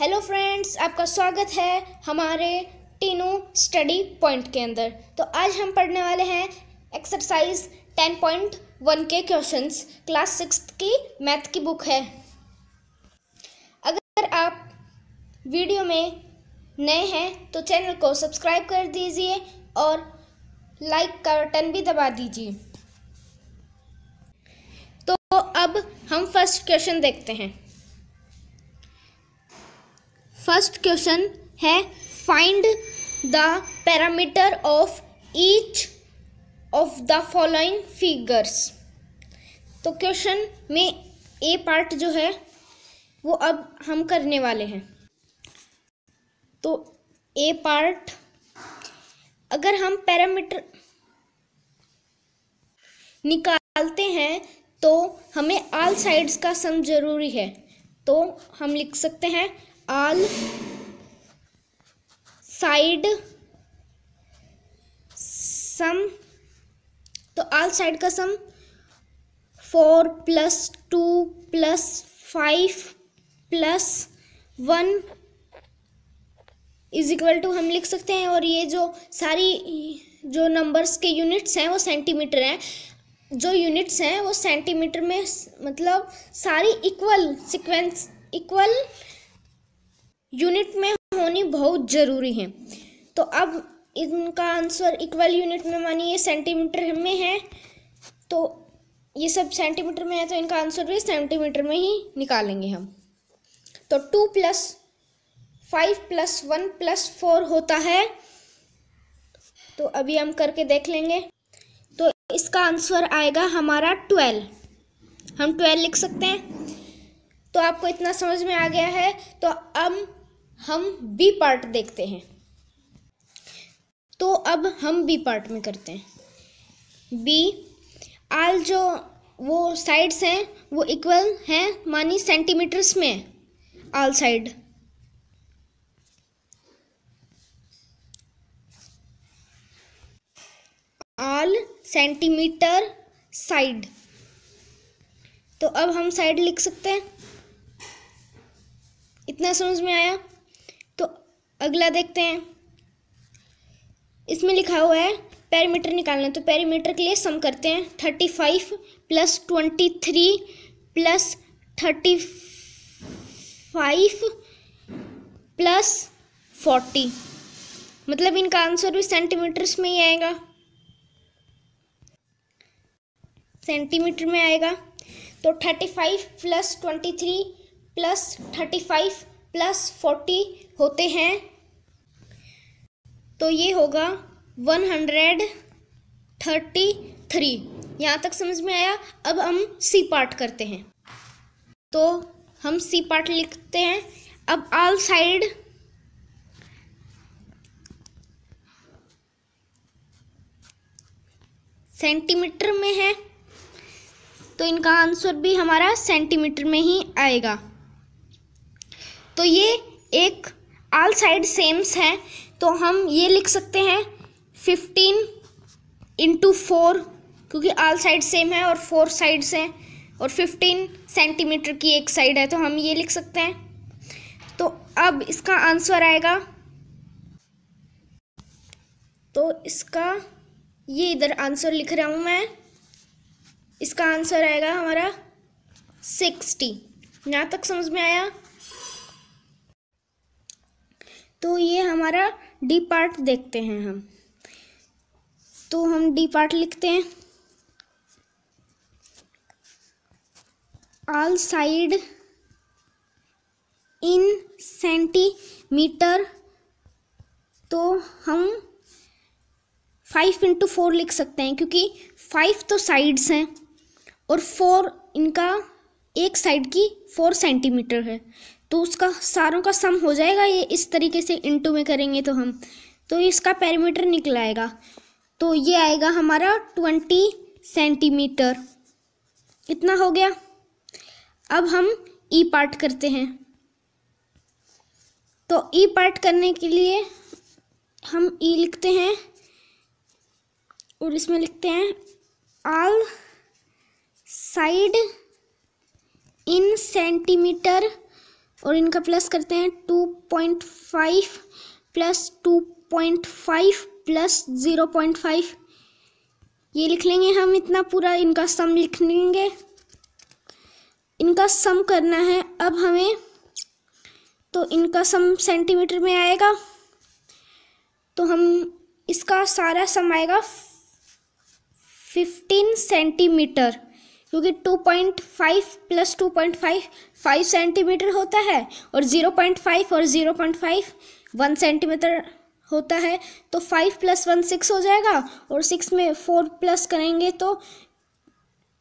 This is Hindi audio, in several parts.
हेलो फ्रेंड्स आपका स्वागत है हमारे टीनू स्टडी पॉइंट के अंदर तो आज हम पढ़ने वाले हैं एक्सरसाइज टेन पॉइंट वन के क्वेश्चंस क्लास सिक्स की मैथ की बुक है अगर आप वीडियो में नए हैं तो चैनल को सब्सक्राइब कर दीजिए और लाइक का बटन भी दबा दीजिए तो अब हम फर्स्ट क्वेश्चन देखते हैं फर्स्ट क्वेश्चन है find the perimeter of each of the following figures तो क्वेश्चन में ए पार्ट जो है वो अब हम करने वाले हैं तो ए पार्ट अगर हम पैरामीटर निकालते हैं तो हमें ऑल साइड्स का सम जरूरी है तो हम लिख सकते हैं तो all साइड सम तो आल साइड का sum four plus two plus five plus one is equal to हम लिख सकते हैं और ये जो सारी जो नंबर्स के यूनिट्स हैं वो सेंटीमीटर हैं जो यूनिट्स हैं वो सेंटीमीटर में मतलब सारी इक्वल सिक्वेंस इक्वल यूनिट में होनी बहुत ज़रूरी है तो अब इनका आंसर इक्वल यूनिट में मानिए सेंटीमीटर में है तो ये सब सेंटीमीटर में है तो इनका आंसर भी सेंटीमीटर में ही निकालेंगे हम तो two plus five plus one plus four होता है तो अभी हम करके देख लेंगे तो इसका आंसर आएगा हमारा ट्वेल्व हम ट्वेल्व लिख सकते हैं तो आपको इतना समझ में आ गया है तो अब हम बी पार्ट देखते हैं तो अब हम बी पार्ट में करते हैं बी आल जो वो साइड्स हैं वो इक्वल हैं मानी सेंटीमीटर्स में all side all centimetre side तो अब हम साइड लिख सकते हैं इतना समझ में आया अगला देखते हैं इसमें लिखा हुआ है पैरीमीटर निकालना तो पैरीमीटर के लिए सम करते हैं thirty five plus twenty three plus thirty five plus forty मतलब इनका आंसर भी सेंटीमीटर्स में ही आएगा सेंटीमीटर में आएगा तो thirty five plus twenty three plus thirty five plus forty होते हैं तो ये होगा वन हंड्रेड थर्टी थ्री यहाँ तक समझ में आया अब हम सी पार्ट करते हैं तो हम सी पार्ट लिखते हैं अब आल साइड सेंटीमीटर में है तो इनका आंसर भी हमारा सेंटीमीटर में ही आएगा तो ये एक आल साइड सेम्स है तो हम ये लिख सकते हैं फिफ्टीन इंटू फोर क्योंकि आल साइड सेम है और फोर साइड्स हैं और फिफ्टीन सेंटीमीटर की एक साइड है तो हम ये लिख सकते हैं तो अब इसका आंसर आएगा तो इसका ये इधर आंसर लिख रहा हूँ मैं इसका आंसर आएगा हमारा सिक्सटी यहाँ तक समझ में आया तो ये हमारा डी पार्ट देखते हैं हम तो हम डी पार्ट लिखते हैं ऑल साइड इन सेंटीमीटर तो हम फाइव इंटू फोर लिख सकते हैं क्योंकि फाइव तो साइड्स हैं और फोर इनका एक साइड की फोर सेंटीमीटर है तो उसका सारों का सम हो जाएगा ये इस तरीके से इंटू में करेंगे तो हम तो इसका पैरामीटर निकल आएगा तो ये आएगा हमारा ट्वेंटी सेंटीमीटर इतना हो गया अब हम ई e पार्ट करते हैं तो ई e पार्ट करने के लिए हम ई e लिखते हैं और इसमें लिखते हैं आल साइड इन सेंटीमीटर और इनका प्लस करते हैं two point five plus two point five plus zero point five ये लिख लेंगे हम इतना पूरा इनका सम लिख लेंगे इनका सम करना है अब हमें तो इनका सम सेंटीमीटर में आएगा तो हम इसका सारा सम आएगा फिफ्टीन सेंटीमीटर क्योंकि two point five plus two point five five centimetre होता है और ज़ीरो पॉइंट फाइव और zero point five one centimetre होता है तो फाइव प्लस वन सिक्स हो जाएगा और सिक्स में फोर प्लस करेंगे तो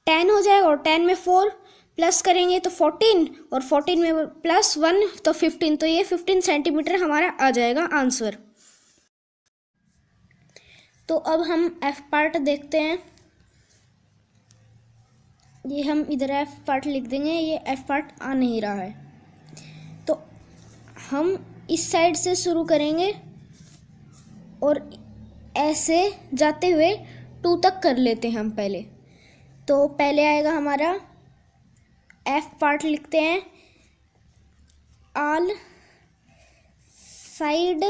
टेन हो जाएगा और टेन में फोर प्लस करेंगे तो फोर्टीन और फोर्टीन में प्लस वन तो फिफ्टीन तो ये फिफ्टीन सेंटीमीटर हमारा आ जाएगा आंसर तो अब हम एफ पार्ट देखते हैं ये हम इधर एफ पार्ट लिख देंगे ये एफ पार्ट आ नहीं रहा है तो हम इस साइड से शुरू करेंगे और ऐसे जाते हुए टू तक कर लेते हैं हम पहले तो पहले आएगा हमारा एफ पार्ट लिखते हैं आल साइड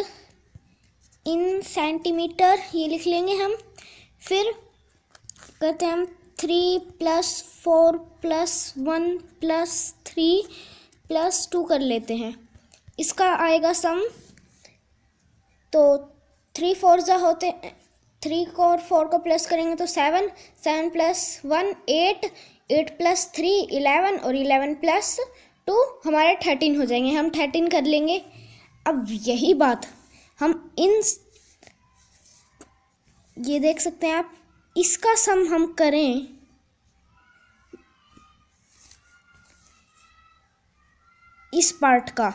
इन सेंटीमीटर ये लिख लेंगे हम फिर करते हैं हम three plus four plus one plus three plus two कर लेते हैं इसका आएगा सम तो थ्री फोर जो होते थ्री को और फोर को प्लस करेंगे तो seven seven plus one eight eight plus three eleven और इलेवन प्लस टू हमारे थर्टीन हो जाएंगे हम थर्टीन कर लेंगे अब यही बात हम इन ये देख सकते हैं आप इसका सम हम करें इस पार्ट का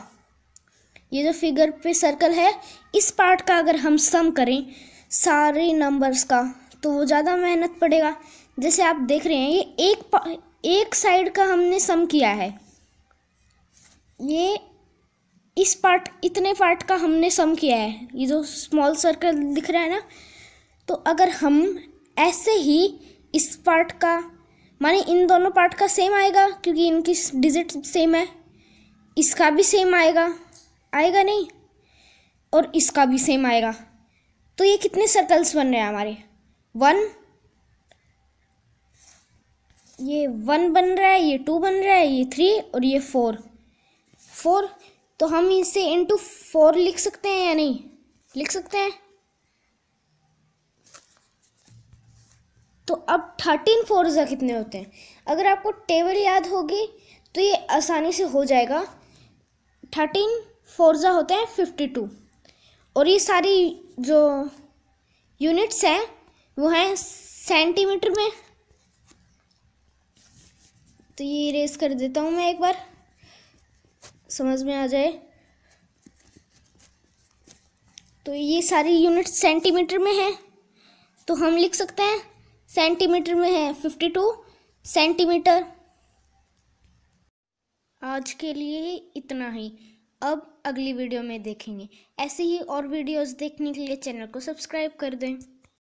ये जो फिगर पे सर्कल है इस पार्ट का अगर हम सम करें सारे नंबर्स का तो वो ज़्यादा मेहनत पड़ेगा जैसे आप देख रहे हैं ये एक एक साइड का हमने सम किया है ये इस पार्ट इतने पार्ट का हमने सम किया है ये जो स्मॉल सर्कल दिख रहा है ना तो अगर हम ऐसे ही इस पार्ट का माने इन दोनों पार्ट का सेम आएगा क्योंकि इनकी डिजिट सेम है इसका भी सेम आएगा आएगा नहीं और इसका भी सेम आएगा तो ये कितने सर्कल्स बन रहे हैं हमारे वन ये वन बन रहा है ये टू बन रहा है ये थ्री और ये फोर फोर तो हम इसे इनटू फोर लिख सकते हैं या नहीं लिख सकते हैं तो अब थर्टीन फोर ज़ा कितने होते हैं अगर आपको टेबल याद होगी तो ये आसानी से हो जाएगा थर्टीन फोर ज़ा होते हैं फिफ्टी टू और ये सारी जो यूनिट्स हैं वो हैं सेंटीमीटर में तो ये रेस कर देता हूँ मैं एक बार समझ में आ जाए तो ये सारी यूनिट सेंटीमीटर में हैं तो हम लिख सकते हैं सेंटीमीटर में है फिफ्टी टू सेंटीमीटर आज के लिए इतना ही अब अगली वीडियो में देखेंगे ऐसे ही और वीडियोस देखने के लिए चैनल को सब्सक्राइब कर दें